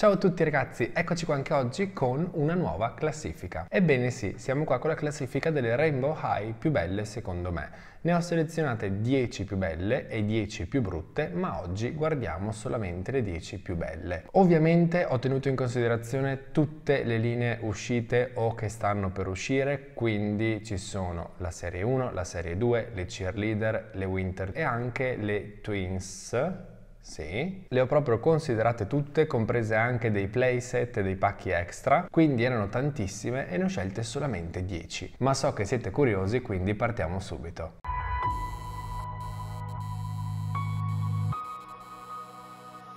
Ciao a tutti ragazzi, eccoci qua anche oggi con una nuova classifica. Ebbene sì, siamo qua con la classifica delle Rainbow High più belle secondo me. Ne ho selezionate 10 più belle e 10 più brutte, ma oggi guardiamo solamente le 10 più belle. Ovviamente ho tenuto in considerazione tutte le linee uscite o che stanno per uscire, quindi ci sono la serie 1, la serie 2, le cheerleader, le winter e anche le twins sì, le ho proprio considerate tutte, comprese anche dei playset e dei pacchi extra, quindi erano tantissime e ne ho scelte solamente 10. Ma so che siete curiosi, quindi partiamo subito.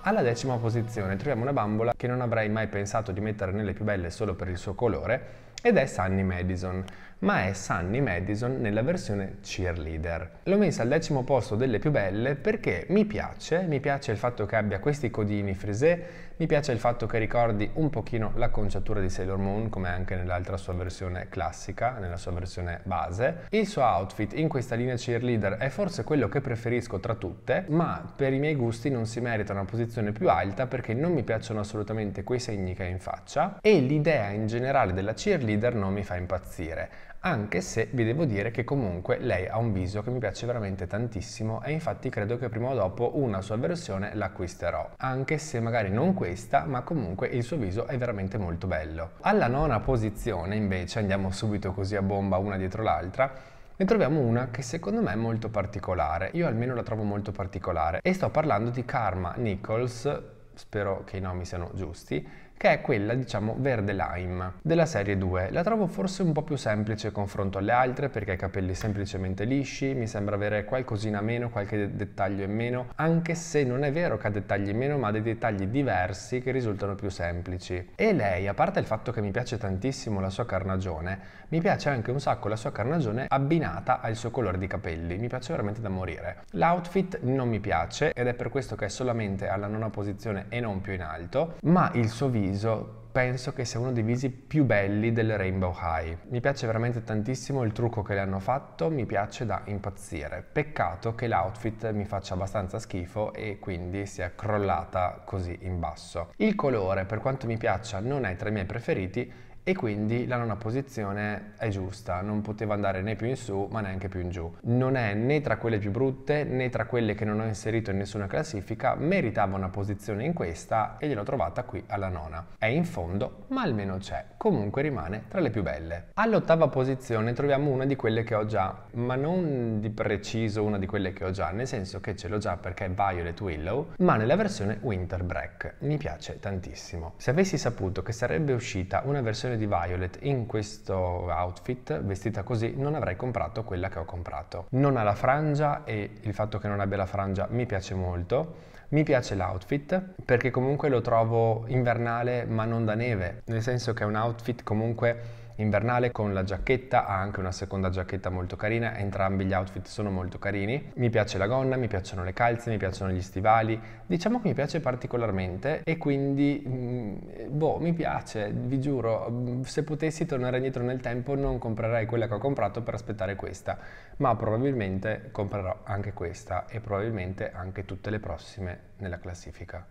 Alla decima posizione troviamo una bambola che non avrei mai pensato di mettere nelle più belle solo per il suo colore ed è Sunny Madison ma è Sunny Madison nella versione cheerleader. L'ho messa al decimo posto delle più belle perché mi piace, mi piace il fatto che abbia questi codini frisé, mi piace il fatto che ricordi un pochino l'acconciatura di Sailor Moon come anche nell'altra sua versione classica, nella sua versione base. Il suo outfit in questa linea cheerleader è forse quello che preferisco tra tutte, ma per i miei gusti non si merita una posizione più alta perché non mi piacciono assolutamente quei segni che ha in faccia e l'idea in generale della cheerleader non mi fa impazzire anche se vi devo dire che comunque lei ha un viso che mi piace veramente tantissimo e infatti credo che prima o dopo una sua versione l'acquisterò, anche se magari non questa, ma comunque il suo viso è veramente molto bello. Alla nona posizione invece, andiamo subito così a bomba una dietro l'altra, ne troviamo una che secondo me è molto particolare, io almeno la trovo molto particolare e sto parlando di Karma Nichols, spero che i nomi siano giusti, che è quella diciamo verde lime della serie 2. La trovo forse un po' più semplice confronto alle altre perché ha i capelli semplicemente lisci, mi sembra avere qualcosina meno, qualche dettaglio in meno, anche se non è vero che ha dettagli in meno ma ha dei dettagli diversi che risultano più semplici. E lei, a parte il fatto che mi piace tantissimo la sua carnagione, mi piace anche un sacco la sua carnagione abbinata al suo colore di capelli, mi piace veramente da morire. L'outfit non mi piace ed è per questo che è solamente alla nona posizione e non più in alto, ma il suo viso avviso penso che sia uno dei visi più belli del Rainbow High. Mi piace veramente tantissimo il trucco che le hanno fatto, mi piace da impazzire. Peccato che l'outfit mi faccia abbastanza schifo e quindi sia crollata così in basso. Il colore, per quanto mi piaccia, non è tra i miei preferiti e quindi la nona posizione è giusta, non poteva andare né più in su ma neanche più in giù. Non è né tra quelle più brutte né tra quelle che non ho inserito in nessuna classifica, meritava una posizione in questa e gliel'ho trovata qui alla nona. È in fondo ma almeno c'è, comunque rimane tra le più belle. All'ottava posizione troviamo una di quelle che ho già, ma non di preciso una di quelle che ho già, nel senso che ce l'ho già perché è Violet Willow, ma nella versione Winter Break. Mi piace tantissimo. Se avessi saputo che sarebbe uscita una versione versione di Violet in questo outfit, vestita così, non avrei comprato quella che ho comprato. Non ha la frangia e il fatto che non abbia la frangia mi piace molto. Mi piace l'outfit perché comunque lo trovo invernale ma non da neve, nel senso che è un outfit comunque invernale con la giacchetta, ha anche una seconda giacchetta molto carina, entrambi gli outfit sono molto carini. Mi piace la gonna, mi piacciono le calze, mi piacciono gli stivali, diciamo che mi piace particolarmente e quindi mm, boh, mi piace, vi giuro, mm, se potessi tornare indietro nel tempo non comprerei quella che ho comprato per aspettare questa, ma probabilmente comprerò anche questa e probabilmente anche tutte le prossime nella classifica.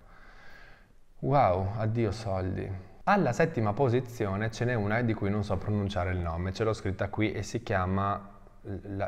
Wow, addio soldi. Alla settima posizione ce n'è una di cui non so pronunciare il nome, ce l'ho scritta qui e si chiama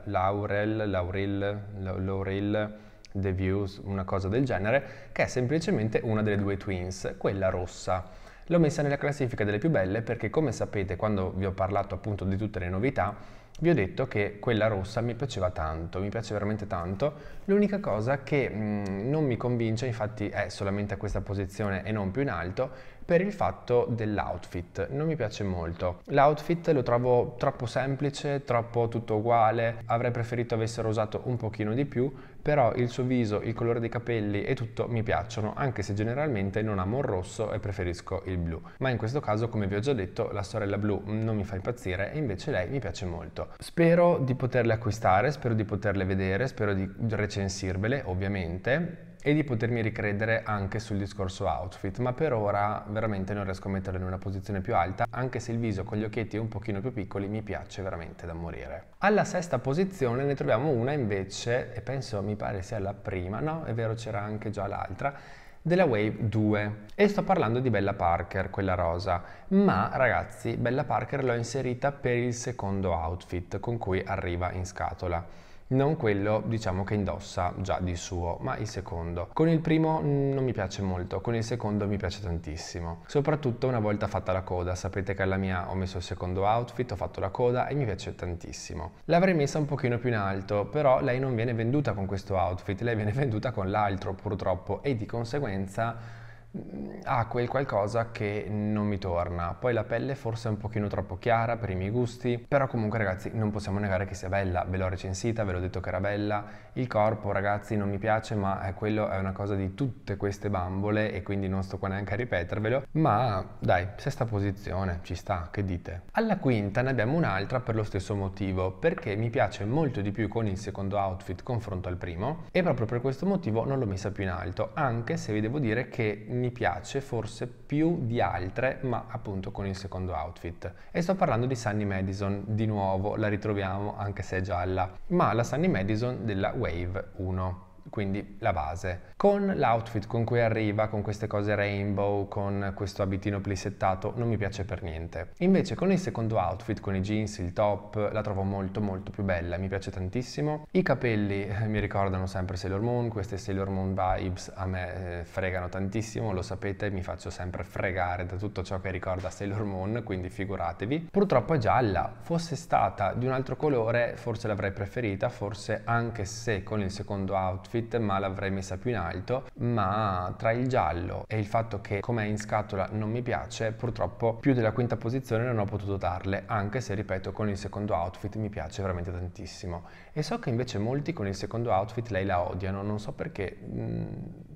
Laurel, Laurel, Laurel, The Views, una cosa del genere, che è semplicemente una delle due twins, quella rossa. L'ho messa nella classifica delle più belle perché come sapete quando vi ho parlato appunto di tutte le novità, vi ho detto che quella rossa mi piaceva tanto, mi piace veramente tanto. L'unica cosa che mh, mm, non mi convince, infatti è solamente a questa posizione e non più in alto, per il fatto dell'outfit. Non mi piace molto. L'outfit lo trovo troppo semplice, troppo tutto uguale, avrei preferito avessero usato un pochino di più, però il suo viso, il colore dei capelli e tutto mi piacciono, anche se generalmente non amo il rosso e preferisco il blu. Ma in questo caso, come vi ho già detto, la sorella blu non mi fa impazzire e invece lei mi piace molto. Spero di poterle acquistare, spero di poterle vedere, spero di recensirvele, ovviamente e di potermi ricredere anche sul discorso outfit, ma per ora veramente non riesco a metterlo in una posizione più alta, anche se il viso con gli occhietti un pochino più piccoli mi piace veramente da morire. Alla sesta posizione ne troviamo una invece, e penso mi pare sia la prima, no? È vero c'era anche già l'altra, della Wave 2 e sto parlando di Bella Parker, quella rosa, ma ragazzi Bella Parker l'ho inserita per il secondo outfit con cui arriva in scatola non quello diciamo che indossa già di suo, ma il secondo. Con il primo mm, non mi piace molto, con il secondo mi piace tantissimo, soprattutto una volta fatta la coda, sapete che alla mia ho messo il secondo outfit, ho fatto la coda e mi piace tantissimo. L'avrei messa un pochino più in alto, però lei non viene venduta con questo outfit, lei viene venduta con l'altro purtroppo e di conseguenza Mm, ha quel qualcosa che non mi torna. Poi la pelle forse è un pochino troppo chiara per i miei gusti, però comunque ragazzi non possiamo negare che sia bella, ve l'ho recensita, ve l'ho detto che era bella. Il corpo ragazzi non mi piace, ma è eh, quello è una cosa di tutte queste bambole e quindi non sto qua neanche a ripetervelo, ma dai, sesta posizione, ci sta, che dite? Alla quinta ne abbiamo un'altra per lo stesso motivo, perché mi piace molto di più con il secondo outfit confronto al primo e proprio per questo motivo non l'ho messa più in alto, anche se vi devo dire che mi mi piace forse più di altre, ma appunto con il secondo outfit. E sto parlando di Sunny Madison, di nuovo la ritroviamo anche se è gialla, ma la Sunny Madison della Wave 1 quindi la base con l'outfit con cui arriva, con queste cose rainbow, con questo abitino plissettato, non mi piace per niente. Invece con il secondo outfit, con i jeans, il top, la trovo molto molto più bella, mi piace tantissimo. I capelli eh, mi ricordano sempre Sailor Moon, queste Sailor Moon vibes a me eh, fregano tantissimo, lo sapete, mi faccio sempre fregare da tutto ciò che ricorda Sailor Moon, quindi figuratevi. Purtroppo è gialla, fosse stata di un altro colore forse l'avrei preferita, forse anche se con il secondo outfit, ma l'avrei messa più in alto alto, ma tra il giallo e il fatto che come è in scatola non mi piace, purtroppo più della quinta posizione non ho potuto darle, anche se ripeto con il secondo outfit mi piace veramente tantissimo. E so che invece molti con il secondo outfit lei la odiano, non so perché, mh, mm,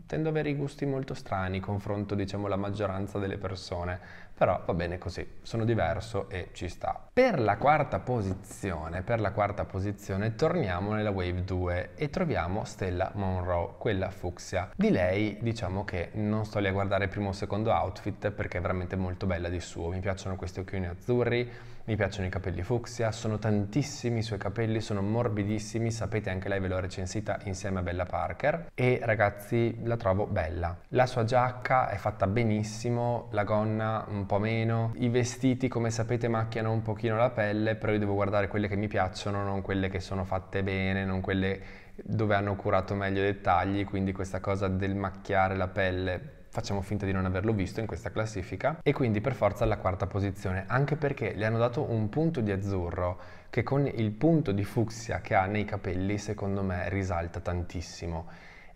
tendo ad avere i gusti molto strani confronto diciamo la maggioranza delle persone, però va bene così, sono diverso e ci sta. Per la quarta posizione, per la quarta posizione torniamo nella Wave 2 e troviamo Stella Monroe, quella fucsia. Di lei diciamo che non sto lì a guardare il primo o secondo outfit perché è veramente molto bella di suo, mi piacciono questi occhioni azzurri, mi piacciono i capelli fucsia, sono tantissimi i suoi capelli, sono morbidissimi, sapete anche lei ve l'ho recensita insieme a Bella Parker e ragazzi la trovo bella. La sua giacca è fatta benissimo, la gonna un po' meno, i vestiti come sapete macchiano un pochino la pelle, però io devo guardare quelle che mi piacciono, non quelle che sono fatte bene, non quelle dove hanno curato meglio i dettagli, quindi questa cosa del macchiare la pelle facciamo finta di non averlo visto in questa classifica e quindi per forza alla quarta posizione, anche perché le hanno dato un punto di azzurro che con il punto di fucsia che ha nei capelli secondo me risalta tantissimo.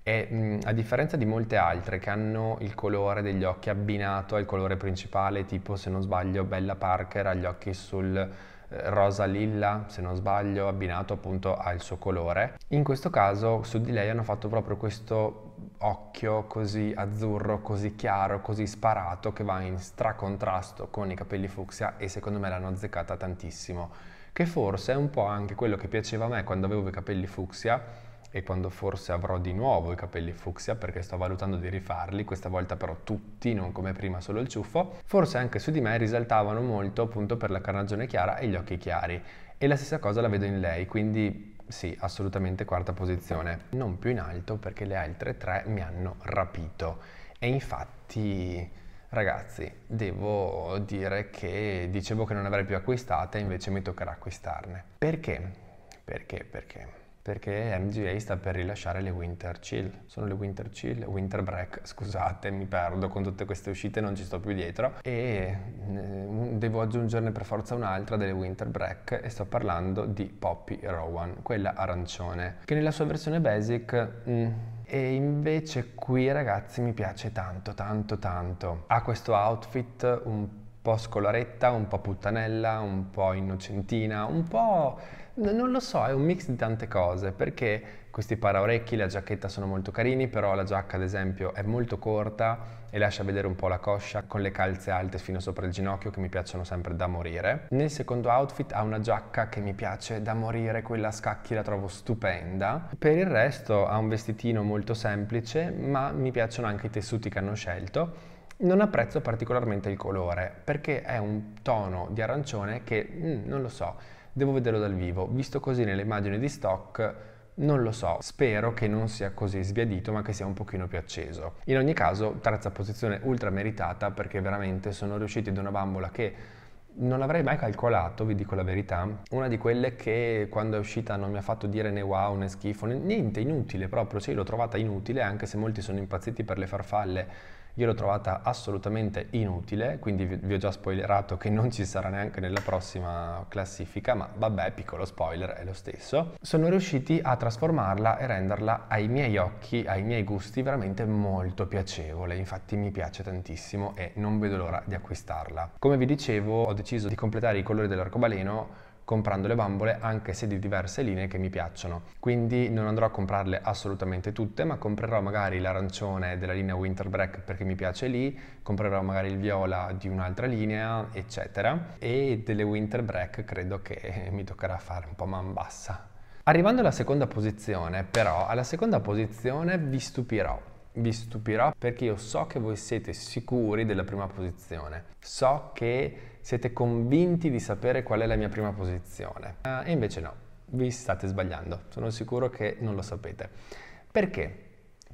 E mh, a differenza di molte altre che hanno il colore degli occhi abbinato al colore principale, tipo se non sbaglio Bella Parker ha gli occhi sul rosa lilla se non sbaglio abbinato appunto al suo colore in questo caso su di lei hanno fatto proprio questo occhio così azzurro così chiaro così sparato che va in stracontrasto con i capelli fucsia e secondo me l'hanno azzeccata tantissimo che forse è un po' anche quello che piaceva a me quando avevo i capelli fucsia e quando forse avrò di nuovo i capelli fucsia perché sto valutando di rifarli, questa volta però tutti, non come prima solo il ciuffo, forse anche su di me risaltavano molto appunto per la carnagione chiara e gli occhi chiari. E la stessa cosa la vedo in lei, quindi sì, assolutamente quarta posizione. Non più in alto perché le altre tre mi hanno rapito. E infatti, ragazzi, devo dire che dicevo che non avrei più acquistate, invece mi toccherà acquistarne. Perché? Perché? Perché? perché MGA sta per rilasciare le Winter Chill. Sono le Winter Chill, Winter Break, scusate, mi perdo con tutte queste uscite, non ci sto più dietro. E eh, devo aggiungerne per forza un'altra delle Winter Break e sto parlando di Poppy Rowan, quella arancione, che nella sua versione basic... Mm, e invece qui ragazzi mi piace tanto tanto tanto ha questo outfit un po' scolaretta, un po' puttanella, un po' innocentina, un po'... non lo so, è un mix di tante cose, perché questi paraorecchi, la giacchetta sono molto carini, però la giacca ad esempio è molto corta e lascia vedere un po' la coscia con le calze alte fino sopra il ginocchio che mi piacciono sempre da morire. Nel secondo outfit ha una giacca che mi piace da morire, quella a scacchi la trovo stupenda. Per il resto ha un vestitino molto semplice, ma mi piacciono anche i tessuti che hanno scelto non apprezzo particolarmente il colore perché è un tono di arancione che mm, non lo so, devo vederlo dal vivo. Visto così nelle immagini di stock non lo so, spero che non sia così sbiadito ma che sia un pochino più acceso. In ogni caso, terza posizione ultra meritata perché veramente sono riusciti ad una bambola che non avrei mai calcolato, vi dico la verità, una di quelle che quando è uscita non mi ha fatto dire né wow né schifo, né niente, inutile proprio, sì l'ho trovata inutile anche se molti sono impazziti per le farfalle io l'ho trovata assolutamente inutile, quindi vi ho già spoilerato che non ci sarà neanche nella prossima classifica, ma vabbè, piccolo spoiler, è lo stesso. Sono riusciti a trasformarla e renderla ai miei occhi, ai miei gusti, veramente molto piacevole. Infatti mi piace tantissimo e non vedo l'ora di acquistarla. Come vi dicevo, ho deciso di completare i colori dell'arcobaleno comprando le bambole anche se di diverse linee che mi piacciono. Quindi non andrò a comprarle assolutamente tutte, ma comprerò magari l'arancione della linea Winter Break perché mi piace lì, comprerò magari il viola di un'altra linea, eccetera. E delle Winter Break credo che mi toccherà fare un po' man bassa. Arrivando alla seconda posizione, però, alla seconda posizione vi stupirò vi stupirò perché io so che voi siete sicuri della prima posizione, so che siete convinti di sapere qual è la mia prima posizione eh, e invece no, vi state sbagliando, sono sicuro che non lo sapete. Perché?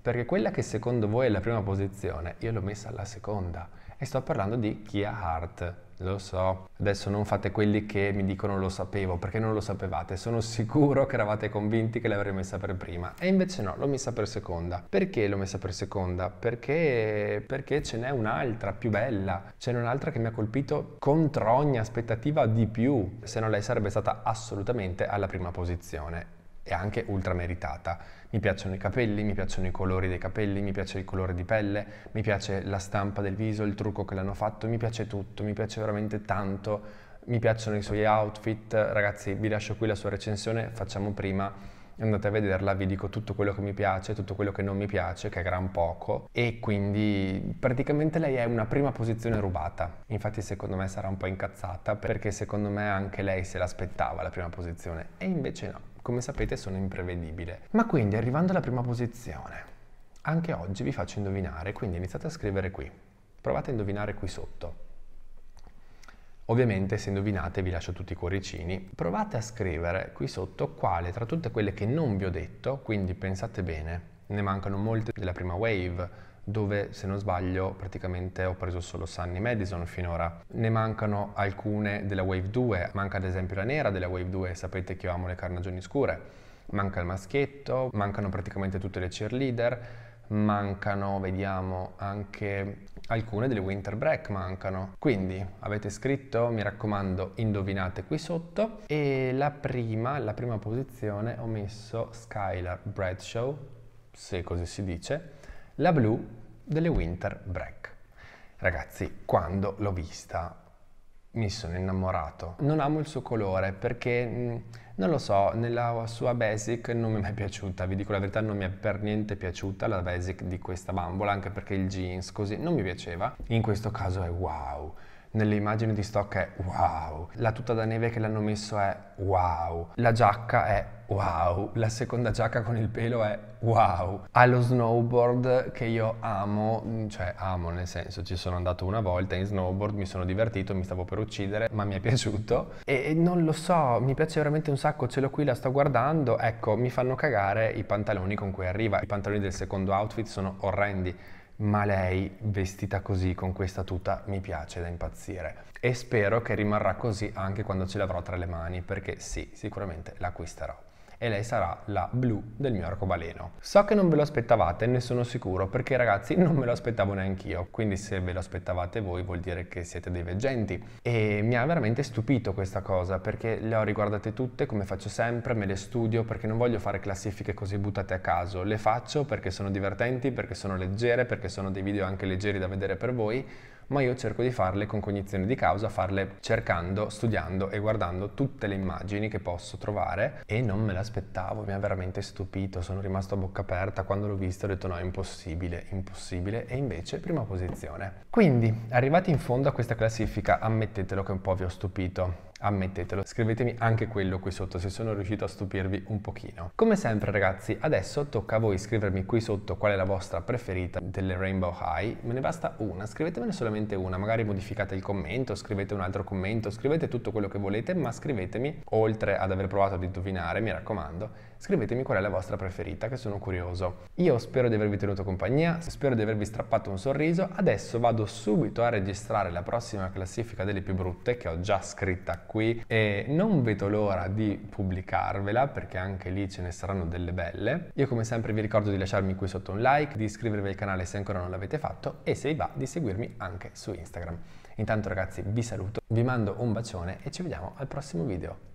Perché quella che secondo voi è la prima posizione, io l'ho messa alla seconda e sto parlando di Kia Hart, lo so, adesso non fate quelli che mi dicono lo sapevo, perché non lo sapevate, sono sicuro che eravate convinti che l'avrei messa per prima. E invece no, l'ho messa per seconda. Perché l'ho messa per seconda? Perché, perché ce n'è un'altra più bella, ce n'è un'altra che mi ha colpito contro ogni aspettativa di più, se no lei sarebbe stata assolutamente alla prima posizione e anche ultrameritata. Mi piacciono i capelli, mi piacciono i colori dei capelli, mi piace il colore di pelle, mi piace la stampa del viso, il trucco che l'hanno fatto, mi piace tutto, mi piace veramente tanto, mi piacciono i suoi outfit. Ragazzi, vi lascio qui la sua recensione, facciamo prima andate a vederla, vi dico tutto quello che mi piace, tutto quello che non mi piace, che è gran poco, e quindi praticamente lei è una prima posizione rubata. Infatti secondo me sarà un po' incazzata perché secondo me anche lei se l'aspettava la prima posizione, e invece no, come sapete sono imprevedibile. Ma quindi arrivando alla prima posizione, anche oggi vi faccio indovinare, quindi iniziate a scrivere qui. Provate a indovinare qui sotto. Ovviamente se indovinate vi lascio tutti i cuoricini. Provate a scrivere qui sotto quale tra tutte quelle che non vi ho detto, quindi pensate bene, ne mancano molte della prima wave, dove se non sbaglio praticamente ho preso solo Sunny Madison finora. Ne mancano alcune della Wave 2, manca ad esempio la nera della Wave 2, sapete che io amo le carnagioni scure, manca il maschietto, mancano praticamente tutte le cheerleader, mancano, vediamo anche alcune delle winter break mancano. Quindi avete scritto, mi raccomando, indovinate qui sotto e la prima, la prima posizione ho messo Skylar Bradshaw, se così si dice, la blu delle winter break. Ragazzi, quando l'ho vista mi sono innamorato. Non amo il suo colore perché, mm, non lo so, nella sua basic non mi è mai piaciuta, vi dico la verità, non mi è per niente piaciuta la basic di questa bambola, anche perché il jeans così non mi piaceva. In questo caso è wow nelle immagini di stock è wow, la tuta da neve che l'hanno messo è wow, la giacca è wow, la seconda giacca con il pelo è wow, ha lo snowboard che io amo, mm, cioè amo nel senso ci sono andato una volta in snowboard, mi sono divertito, mi stavo per uccidere, ma mi è piaciuto e, e non lo so, mi piace veramente un sacco, ce l'ho qui, la sto guardando, ecco mi fanno cagare i pantaloni con cui arriva, i pantaloni del secondo outfit sono orrendi ma lei vestita così con questa tuta mi piace da impazzire e spero che rimarrà così anche quando ce l'avrò tra le mani perché sì, sicuramente l'acquisterò e lei sarà la blu del mio arcobaleno. So che non ve lo aspettavate, ne sono sicuro, perché ragazzi non me lo aspettavo neanche io, quindi se ve lo aspettavate voi vuol dire che siete dei veggenti. E mi ha veramente stupito questa cosa, perché le ho riguardate tutte come faccio sempre, me le studio perché non voglio fare classifiche così buttate a caso, le faccio perché sono divertenti, perché sono leggere, perché sono dei video anche leggeri da vedere per voi ma io cerco di farle con cognizione di causa, farle cercando, studiando e guardando tutte le immagini che posso trovare e non me l'aspettavo, mi ha veramente stupito, sono rimasto a bocca aperta quando l'ho visto, ho detto no, impossibile, impossibile e invece prima posizione. Quindi, arrivati in fondo a questa classifica, ammettetelo che un po' vi ho stupito. Ammettetelo, scrivetemi anche quello qui sotto se sono riuscito a stupirvi un pochino. Come sempre ragazzi, adesso tocca a voi scrivermi qui sotto qual è la vostra preferita delle Rainbow High. Me ne basta una, scrivetemene solamente una, magari modificate il commento, scrivete un altro commento, scrivete tutto quello che volete, ma scrivetemi, oltre ad aver provato ad indovinare, mi raccomando, scrivetemi qual è la vostra preferita, che sono curioso. Io spero di avervi tenuto compagnia, spero di avervi strappato un sorriso, adesso vado subito a registrare la prossima classifica delle più brutte che ho già scritta qui e non vedo l'ora di pubblicarvela perché anche lì ce ne saranno delle belle. Io come sempre vi ricordo di lasciarmi qui sotto un like, di iscrivervi al canale se ancora non l'avete fatto e se va di seguirmi anche su Instagram. Intanto ragazzi vi saluto, vi mando un bacione e ci vediamo al prossimo video.